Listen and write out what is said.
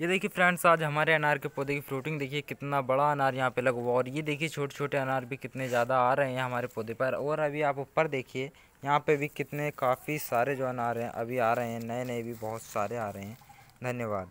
ये देखिए फ्रेंड्स आज हमारे अनार के पौधे की फ्रूटिंग देखिए कितना बड़ा अनार यहाँ पे लगा हुआ और ये देखिए छोटे छोटे अनार भी कितने ज़्यादा आ रहे हैं हमारे पौधे पर और अभी आप ऊपर देखिए यहाँ पे भी कितने काफ़ी सारे जो अनार हैं अभी आ रहे हैं नए नए भी बहुत सारे आ रहे हैं धन्यवाद